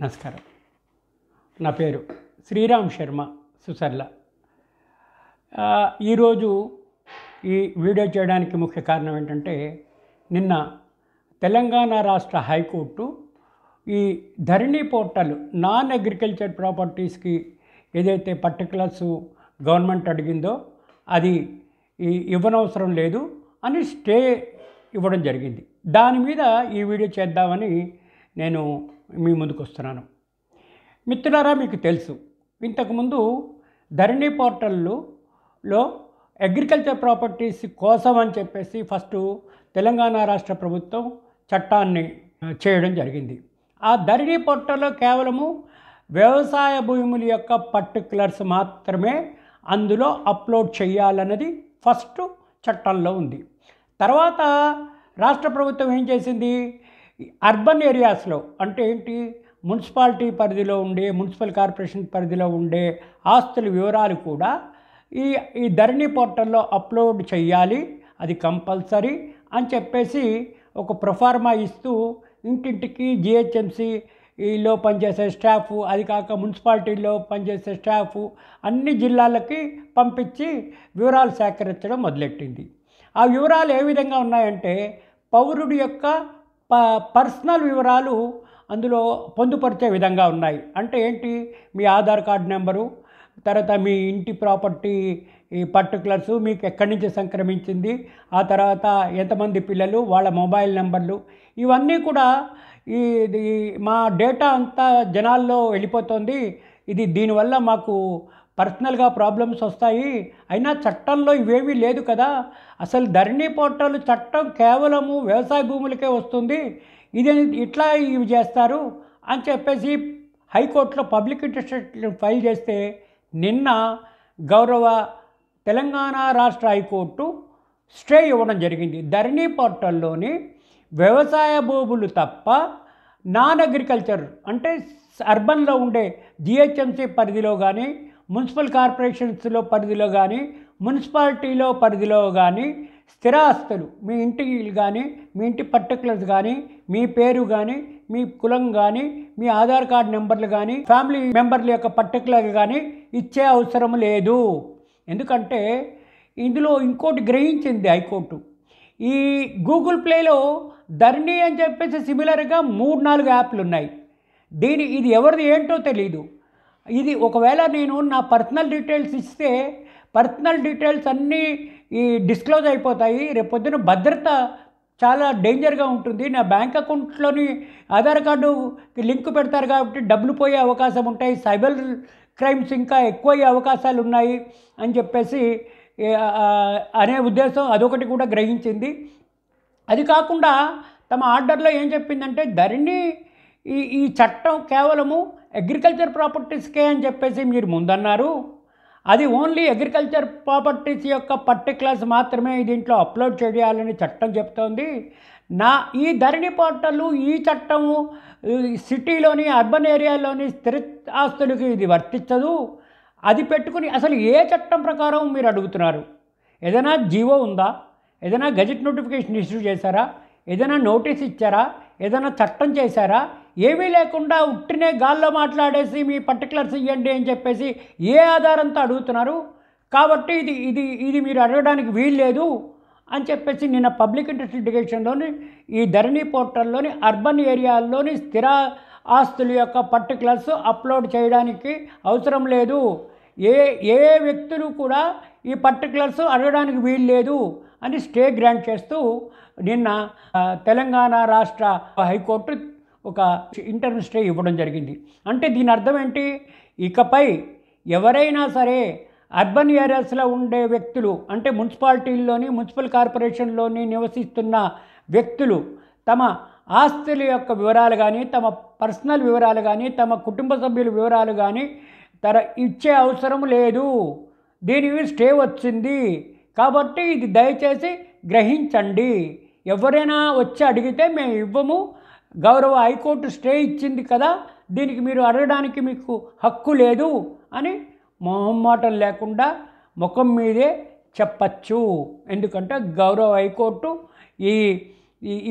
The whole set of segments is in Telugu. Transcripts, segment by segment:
నమస్కారం నా పేరు శ్రీరామ్ శర్మ సుసర్ల ఈరోజు ఈ వీడియో చేయడానికి ముఖ్య కారణం ఏంటంటే నిన్న తెలంగాణ రాష్ట్ర హైకోర్టు ఈ ధరణి పోర్టల్ నాన్ అగ్రికల్చర్ ప్రాపర్టీస్కి ఏదైతే పర్టికులర్స్ గవర్నమెంట్ అడిగిందో అది ఇవ్వనవసరం లేదు అని స్టే ఇవ్వడం జరిగింది దాని మీద ఈ వీడియో చేద్దామని నేను మీ ముందుకు వస్తున్నాను మిత్రులారా మీకు తెలుసు ఇంతకుముందు ధరణి పోర్టల్లో అగ్రికల్చర్ ప్రాపర్టీస్ కోసం అని చెప్పేసి ఫస్ట్ తెలంగాణ రాష్ట్ర ప్రభుత్వం చట్టాన్ని చేయడం జరిగింది ఆ ధరణి పోర్టల్లో కేవలము వ్యవసాయ భూముల యొక్క పర్టికులర్స్ మాత్రమే అందులో అప్లోడ్ చేయాలన్నది ఫస్ట్ చట్టంలో ఉంది తర్వాత రాష్ట్ర ప్రభుత్వం ఏం చేసింది అర్బన్ ఏరియాస్లో అంటే ఏంటి మున్సిపాలిటీ పరిధిలో ఉండే మున్సిపల్ కార్పొరేషన్ పరిధిలో ఉండే ఆస్తుల వివరాలు కూడా ఈ ఈ ధరణి పోర్టల్లో అప్లోడ్ చేయాలి అది కంపల్సరీ అని చెప్పేసి ఒక ప్రొఫార్మా ఇస్తూ ఇంటింటికి జిహెచ్ఎంసీ ఈలో పనిచేసే స్టాఫ్ అది కాక మున్సిపాలిటీలో పనిచేసే స్టాఫ్ అన్ని జిల్లాలకి పంపించి వివరాలు సేకరించడం మొదలెట్టింది ఆ వివరాలు ఏ విధంగా ఉన్నాయంటే పౌరుడి యొక్క ప పర్సనల్ వివరాలు అందులో పొందుపరిచే విధంగా ఉన్నాయి అంటే ఏంటి మీ ఆధార్ కార్డు నెంబరు తర్వాత మీ ఇంటి ప్రాపర్టీ ఈ పర్టికులర్స్ మీకు ఎక్కడి నుంచి సంక్రమించింది ఆ తర్వాత ఎంతమంది పిల్లలు వాళ్ళ మొబైల్ నెంబర్లు ఇవన్నీ కూడా ఈ మా డేటా అంతా జనాల్లో వెళ్ళిపోతుంది ఇది దీనివల్ల మాకు పర్సనల్గా ప్రాబ్లమ్స్ వస్తాయి అయినా చట్టంలో ఇవేమీ లేదు కదా అసలు ధరణి పోర్టల్ చట్టం కేవలము వ్యవసాయ భూములకే వస్తుంది ఇది ఇట్లా ఇవి చేస్తారు అని చెప్పేసి హైకోర్టులో పబ్లిక్ ఇంట్రెస్ట్ ఫైల్ చేస్తే నిన్న గౌరవ తెలంగాణ రాష్ట్ర హైకోర్టు స్టే ఇవ్వడం జరిగింది ధరణి పోర్టల్లోని వ్యవసాయ భూములు తప్ప నాన్ అగ్రికల్చర్ అంటే అర్బన్లో ఉండే జిహెచ్ఎంసీ పరిధిలో కానీ మున్సిపల్ కార్పొరేషన్స్లో పరిధిలో కానీ మున్సిపాలిటీలో పరిధిలో కానీ స్థిరాస్తులు మీ ఇంటి కానీ మీ ఇంటి పర్టికులర్స్ కానీ మీ పేరు కానీ మీ కులం కానీ మీ ఆధార్ కార్డు నెంబర్లు కానీ ఫ్యామిలీ మెంబర్ల యొక్క పర్టికులర్ కానీ ఇచ్చే అవసరం లేదు ఎందుకంటే ఇందులో ఇంకోటి గ్రహించింది హైకోర్టు ఈ గూగుల్ ప్లేలో ధరణి అని చెప్పేసి సిమిలర్గా మూడు నాలుగు యాప్లు ఉన్నాయి దీని ఇది ఎవరిది ఏంటో తెలీదు ఇది ఒకవేళ నేను నా పర్సనల్ డీటెయిల్స్ ఇస్తే పర్సనల్ డీటెయిల్స్ అన్నీ ఈ డిస్క్లోజ్ అయిపోతాయి రేపొద్దున భద్రత చాలా డేంజర్గా ఉంటుంది నా బ్యాంక్ అకౌంట్లోని ఆధార్ కార్డు లింక్ పెడతారు కాబట్టి డబ్బులు పోయే అవకాశం ఉంటాయి సైబర్ క్రైమ్స్ ఇంకా ఎక్కువయ్యే అవకాశాలు ఉన్నాయి అని చెప్పేసి అనే ఉద్దేశం అదొకటి కూడా గ్రహించింది అది కాకుండా తమ ఆర్డర్లో ఏం చెప్పిందంటే ధరణి ఈ ఈ చట్టం కేవలము అగ్రికల్చర్ ప్రాపర్టీస్కే అని చెప్పేసి మీరు ముందన్నారు అది ఓన్లీ అగ్రికల్చర్ ప్రాపర్టీస్ యొక్క పర్టికులర్స్ మాత్రమే దీంట్లో అప్లోడ్ చేయాలని చట్టం చెప్తోంది నా ఈ ధరణి పోర్టలు ఈ చట్టము సిటీలోని అర్బన్ ఏరియాలోని స్థిర ఆస్తులకు ఇది వర్తించదు అది పెట్టుకుని అసలు ఏ చట్టం ప్రకారం మీరు అడుగుతున్నారు ఏదైనా జీవో ఉందా ఏదైనా గజెట్ నోటిఫికేషన్ ఇష్యూ చేశారా ఏదైనా నోటీస్ ఇచ్చారా ఏదైనా చట్టం చేశారా ఏమీ లేకుండా ఉట్టినే గాల్లో మాట్లాడేసి మీ పర్టికులర్స్ ఇవ్వండి అని చెప్పేసి ఏ ఆధారంతో అడుగుతున్నారు కాబట్టి ఇది ఇది ఇది మీరు అడగడానికి వీల్లేదు అని చెప్పేసి నిన్న పబ్లిక్ ఇంట్రెస్ట్ లిటిగేషన్లోని ఈ ధరణి పోర్టల్లోని అర్బన్ ఏరియాల్లోని స్థిర ఆస్తుల యొక్క పర్టికులర్స్ అప్లోడ్ చేయడానికి అవసరం లేదు ఏ ఏ వ్యక్తులు కూడా ఈ పర్టికులర్స్ అడగడానికి వీల్లేదు అని స్టే గ్రాంట్ చేస్తూ నిన్న తెలంగాణ రాష్ట్ర హైకోర్టు ఒక ఇంటర్వ్యూ స్టే ఇవ్వడం జరిగింది అంటే దీని అర్థం ఏంటి ఇకపై ఎవరైనా సరే అర్బన్ ఏరియాస్లో ఉండే వ్యక్తులు అంటే మున్సిపాలిటీల్లోని మున్సిపల్ కార్పొరేషన్లోని నివసిస్తున్న వ్యక్తులు తమ ఆస్తుల యొక్క వివరాలు కానీ తమ పర్సనల్ వివరాలు కానీ తమ కుటుంబ సభ్యుల వివరాలు కానీ తర ఇచ్చే అవసరం లేదు దీనికి స్టే వచ్చింది కాబట్టి ఇది దయచేసి గ్రహించండి ఎవరైనా వచ్చి అడిగితే మేము ఇవ్వము గౌరవ హైకోర్టు స్టే ఇచ్చింది కదా దీనికి మీరు అడగడానికి మీకు హక్కు లేదు అని మొహమాటం లేకుండా ముఖం మీదే చెప్పచ్చు ఎందుకంటే గౌరవ హైకోర్టు ఈ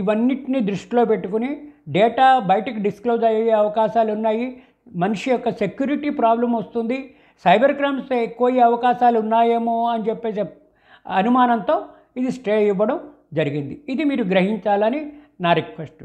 ఇవన్నిటిని దృష్టిలో పెట్టుకుని డేటా బయటకు డిస్క్లోజ్ అయ్యే అవకాశాలు ఉన్నాయి మనిషి యొక్క సెక్యూరిటీ ప్రాబ్లం వస్తుంది సైబర్ క్రైమ్స్ ఎక్కువయ్యే అవకాశాలు ఉన్నాయేమో అని చెప్పేసి అనుమానంతో ఇది స్టే ఇవ్వడం జరిగింది ఇది మీరు గ్రహించాలని నా రిక్వెస్ట్